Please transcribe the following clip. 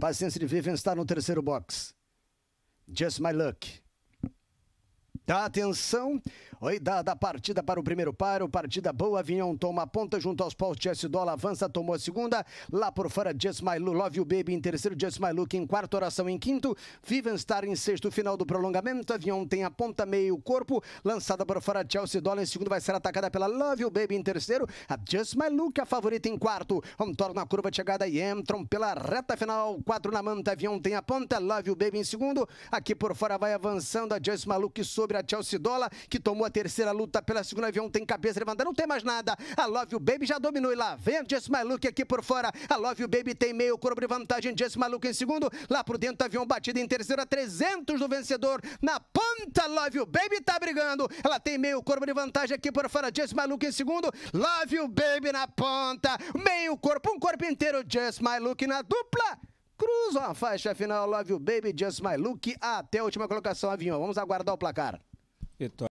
Paciência de Viven está no terceiro box. Just My Luck. Atenção, oi, da, da partida para o primeiro paro, partida boa, Avião toma a ponta junto aos paus, Jess Dola avança, tomou a segunda, lá por fora just my Love You Baby em terceiro, just my look em quarto, Oração em quinto, Vivian Star em sexto, final do prolongamento, Avião tem a ponta meio corpo, lançada por fora Chelsea Dola em segundo, vai ser atacada pela Love You Baby em terceiro, a Just My Look a favorita em quarto, Homtor na curva de chegada e entram pela reta final, quatro na manta, Avião tem a ponta, Love You Baby em segundo, aqui por fora vai avançando a just my look sobre sobre a Chelsea Dola, que tomou a terceira luta pela segunda avião, tem cabeça levantada, não tem mais nada. A Love You Baby já dominou e lá vem Jess Maluque aqui por fora. A Love You Baby tem meio corpo de vantagem, Jess Maluque em segundo, lá por dentro avião batido em terceira, 300 do vencedor. Na ponta, Love You Baby tá brigando, ela tem meio corpo de vantagem aqui por fora, Jess Maluque em segundo, Love You Baby na ponta, meio corpo, um corpo inteiro, Jess Maluque na dupla cruzam a faixa final. Love you, baby, just my look. Até a última colocação, avião. Vamos aguardar o placar. Vitória.